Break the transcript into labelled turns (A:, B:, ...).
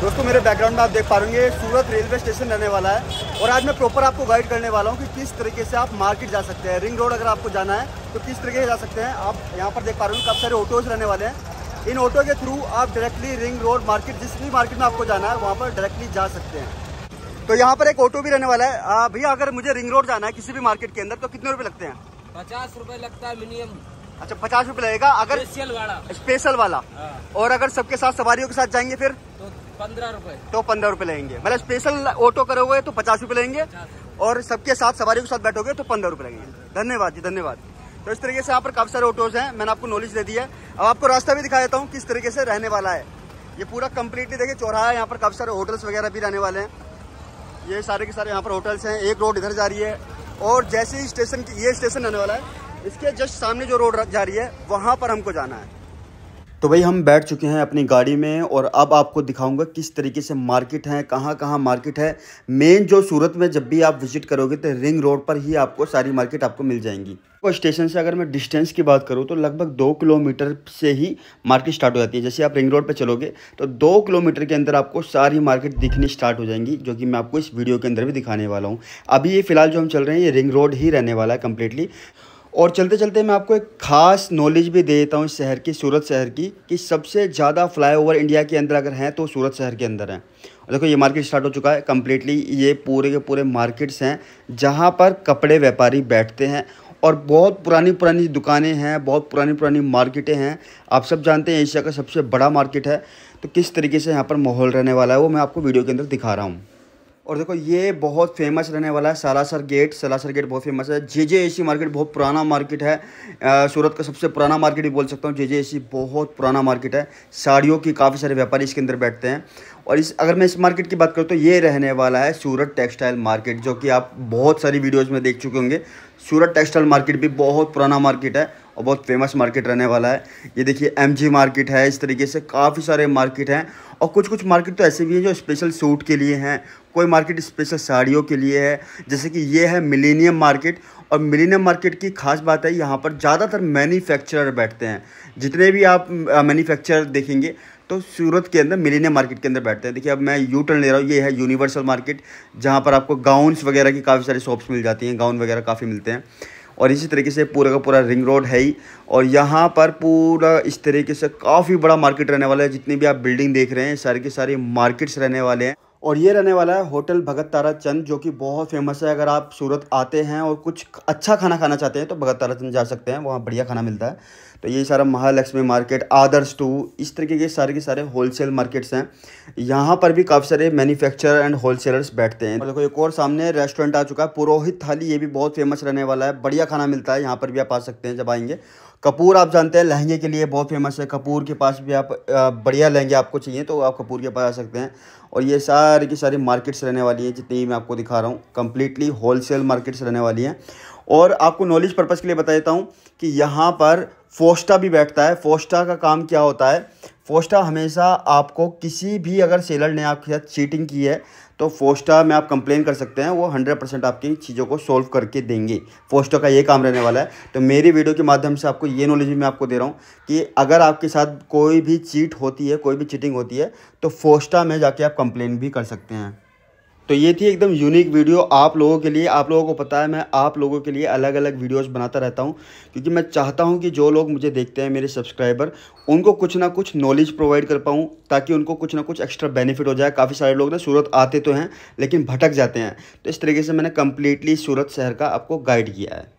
A: दोस्तों मेरे बैकग्राउंड में आप देख पा रहे सूरत रेलवे स्टेशन रहने वाला है और आज मैं प्रॉपर आपको गाइड करने वाला हूँ कि किस तरीके से आप मार्केट जा सकते हैं रिंग रोड अगर आपको जाना है तो किस तरीके से जा सकते हैं आप यहाँ पर देख पा रहे हो काफ़ी सारे ऑटोज रहने वाले हैं इन ऑटो के थ्रू आप डायरेक्टली रिंग रोड मार्केट जिस भी मार्केट में आपको जाना है वहाँ पर डायरेक्टली जा सकते हैं तो यहाँ पर एक ऑटो भी रहने वाला है भैया अगर मुझे रिंग रोड जाना है किसी भी मार्केट के अंदर तो कितने रुपये लगते हैं पचास रुपये लगता है मिनिमम अच्छा पचास रुपये लगेगा अगर स्पेशल वाला स्पेशल वाला हाँ। और अगर सबके साथ सवारियों के साथ जाएंगे फिर तो पंद्रह तो पंद्रह रूपए लेंगे मतलब स्पेशल ऑटो करोगे तो पचास रूपए लेंगे और सबके साथ सवारी के साथ बैठोगे तो पंद्रह रूपए लगेंगे धन्यवाद जी धन्यवाद तो इस तरीके से यहाँ पर काफी सारे ऑटोज हैं मैंने आपको नॉलेज दे दी है अब आपको रास्ता भी दिखा देता हूँ किस तरीके से रहने वाला है ये पूरा कम्प्लीटली देखिए चौराहा है यहाँ पर काफी सारे होटल्स वगैरह भी रहने वाले हैं ये सारे के सारे यहाँ पर होटल्स हैं एक रोड इधर जा रही है और जैसे ही स्टेशन ये स्टेशन रहने वाला है इसके जस्ट सामने जो रोड जा रही है वहाँ पर हमको जाना है तो भाई हम बैठ चुके हैं अपनी गाड़ी में और अब आपको दिखाऊंगा किस तरीके से मार्केट है कहाँ कहाँ मार्केट है मेन जो सूरत में जब भी आप विजिट करोगे तो रिंग रोड पर ही आपको सारी मार्केट आपको मिल जाएंगी तो स्टेशन से अगर मैं डिस्टेंस की बात करूँ तो लगभग दो किलोमीटर से ही मार्केट स्टार्ट हो जाती है जैसे आप रिंग रोड पर चलोगे तो दो किलोमीटर के अंदर आपको सारी मार्केट दिखनी स्टार्ट हो जाएंगी जो कि मैं आपको इस वीडियो के अंदर भी दिखाने वाला हूँ अभी ये फ़िलहाल जो हम चल रहे हैं ये रिंग रोड ही रहने वाला है कम्प्लीटली और चलते चलते मैं आपको एक ख़ास नॉलेज भी दे देता हूँ इस शहर की सूरत शहर की कि सबसे ज़्यादा फ्लाईओवर इंडिया के अंदर अगर हैं तो सूरत शहर के अंदर हैं और देखो ये मार्केट स्टार्ट हो चुका है कम्प्लीटली ये पूरे के पूरे मार्केट्स हैं जहाँ पर कपड़े व्यापारी बैठते हैं और बहुत पुरानी पुरानी दुकानें हैं बहुत पुरानी पुरानी मार्केटें हैं आप सब जानते हैं एशिया का सबसे बड़ा मार्केट है तो किस तरीके से यहाँ पर माहौल रहने वाला है वो मैं आपको वीडियो के अंदर दिखा रहा हूँ और देखो ये बहुत फेमस रहने वाला है सलासर गेट सलासर गेट बहुत फेमस है जे जे मार्केट बहुत पुराना मार्केट है आ, सूरत का सबसे पुराना मार्केट भी बोल सकता हूँ जे जे बहुत पुराना मार्केट है साड़ियों की काफ़ी सारे व्यापारी इसके अंदर बैठते हैं और इस अगर मैं इस मार्केट की बात करूँ तो ये रहने वाला है सूरत टेक्सटाइल मार्केट जो कि आप बहुत सारी वीडियोज़ में देख चुके होंगे सूरत टेक्सटाइल मार्केट भी बहुत पुराना मार्केट है और बहुत फेमस मार्केट रहने वाला है ये देखिए एमजी मार्केट है इस तरीके से काफ़ी सारे मार्केट हैं और कुछ कुछ मार्केट तो ऐसे भी हैं जो स्पेशल सूट के लिए हैं कोई मार्केट स्पेशल साड़ियों के लिए है जैसे कि ये है मिलेनियम मार्केट और मिलेनियम मार्केट की खास बात है यहाँ पर ज़्यादातर मैन्युफैक्चरर बैठते हैं जितने भी आप मैन्युफैक्चरर देखेंगे तो सूरत के अंदर मिलेनियम मार्केट के अंदर बैठते हैं देखिए अब मैं यू टर्न ले रहा हूँ ये है यूनिवर्सल मार्केट जहाँ पर आपको गाउन्स वगैरह की काफ़ी सारी शॉप्स मिल जाती हैं गाउन वगैरह काफ़ी मिलते हैं और इसी तरीके से पूरा का पूरा रिंग रोड है ही और यहाँ पर पूरा इस तरीके से काफ़ी बड़ा मार्केट रहने वाला है जितनी भी आप बिल्डिंग देख रहे हैं सारी की सारी मार्केट्स रहने वाले हैं और ये रहने वाला है होटल भगत तारा चंद जो कि बहुत फेमस है अगर आप सूरत आते हैं और कुछ अच्छा खाना खाना चाहते हैं तो भगत तारा चंद जा सकते हैं वहाँ बढ़िया खाना मिलता है तो ये सारा महालक्ष्मी मार्केट आदर्श टू इस तरीके के सारे के सारे होलसेल मार्केट्स हैं यहाँ पर भी काफ़ी सारे मैन्युफैक्चरर एंड होलसेलर्स बैठते हैं देखो एक और सामने रेस्टोरेंट आ चुका है पुरोहित थाली ये भी बहुत फेमस रहने वाला है बढ़िया खाना मिलता है यहाँ पर भी आप आ सकते हैं जब आएंगे कपूर आप जानते हैं लहंगे के लिए बहुत फेमस है कपूर के पास भी आप बढ़िया लहंगे आपको चाहिए तो आप कपूर के पास आ सकते हैं और ये सारा सारी की सारी मार्केट्स रहने वाली है जितनी मैं आपको दिखा रहा हूँ कम्प्लीटली होलसेल मार्केट्स रहने वाली हैं और आपको नॉलेज पर्पज़ के लिए बता देता हूँ कि यहाँ पर फोस्टा भी बैठता है फोस्टा का काम क्या होता है फोस्टा हमेशा आपको किसी भी अगर सेलर ने आपके साथ चीटिंग की है तो फोस्टा में आप कंप्लेन कर सकते हैं वो हंड्रेड परसेंट आपकी चीज़ों को सॉल्व करके देंगे फोस्टा का ये काम रहने वाला है तो मेरी वीडियो के माध्यम से आपको ये नॉलेज भी मैं आपको दे रहा हूँ कि अगर आपके साथ कोई भी चीट होती है कोई भी चीटिंग होती है तो फोस्टा में जाके आप कंप्लेन भी कर सकते हैं तो ये थी एकदम यूनिक वीडियो आप लोगों के लिए आप लोगों को पता है मैं आप लोगों के लिए अलग अलग वीडियोस बनाता रहता हूँ क्योंकि मैं चाहता हूँ कि जो लोग मुझे देखते हैं मेरे सब्सक्राइबर उनको कुछ ना कुछ नॉलेज प्रोवाइड कर पाऊँ ताकि उनको कुछ ना कुछ एक्स्ट्रा बेनिफिट हो जाए काफ़ी सारे लोग ना सूरत आते तो हैं लेकिन भटक जाते हैं तो इस तरीके से मैंने कम्प्लीटली सूरत शहर का आपको गाइड किया है